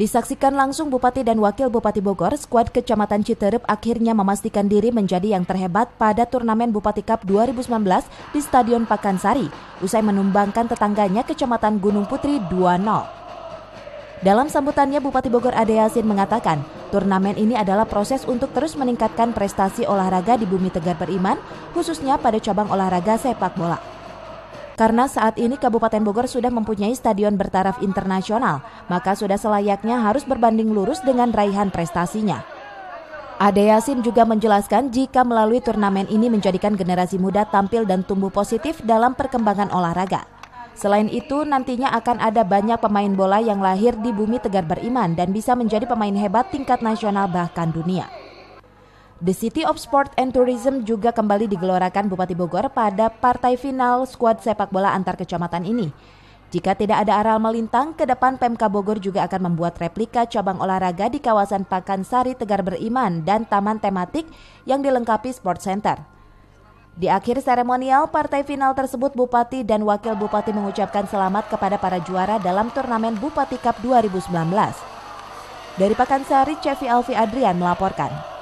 Disaksikan langsung Bupati dan Wakil Bupati Bogor, skuad Kecamatan Citerep akhirnya memastikan diri menjadi yang terhebat pada turnamen Bupati Cup 2019 di Stadion Pakansari, usai menumbangkan tetangganya Kecamatan Gunung Putri 2-0. Dalam sambutannya, Bupati Bogor Ade Yasin mengatakan, turnamen ini adalah proses untuk terus meningkatkan prestasi olahraga di bumi tegar beriman, khususnya pada cabang olahraga sepak bola. Karena saat ini Kabupaten Bogor sudah mempunyai stadion bertaraf internasional, maka sudah selayaknya harus berbanding lurus dengan raihan prestasinya. Ade Yasin juga menjelaskan jika melalui turnamen ini menjadikan generasi muda tampil dan tumbuh positif dalam perkembangan olahraga. Selain itu, nantinya akan ada banyak pemain bola yang lahir di bumi tegar beriman dan bisa menjadi pemain hebat tingkat nasional bahkan dunia. The City of Sport and Tourism juga kembali digelorakan Bupati Bogor pada partai final skuad sepak bola antar kecamatan ini. Jika tidak ada aral melintang, ke depan Pemka Bogor juga akan membuat replika cabang olahraga di kawasan Pakansari Tegar Beriman dan taman tematik yang dilengkapi sport center. Di akhir seremonial partai final tersebut Bupati dan Wakil Bupati mengucapkan selamat kepada para juara dalam turnamen Bupati Cup 2019. Dari Pakansari, Cevi Alfi Adrian melaporkan.